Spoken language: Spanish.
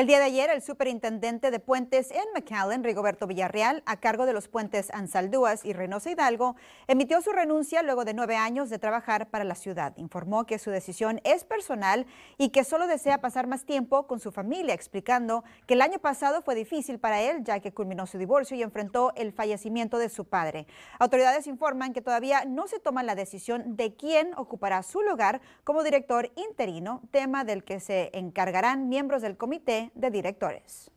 El día de ayer, el superintendente de puentes en McAllen, Rigoberto Villarreal, a cargo de los puentes Ansaldúas y Reynosa Hidalgo, emitió su renuncia luego de nueve años de trabajar para la ciudad. Informó que su decisión es personal y que solo desea pasar más tiempo con su familia, explicando que el año pasado fue difícil para él, ya que culminó su divorcio y enfrentó el fallecimiento de su padre. Autoridades informan que todavía no se toma la decisión de quién ocupará su lugar como director interino, tema del que se encargarán miembros del comité de directores.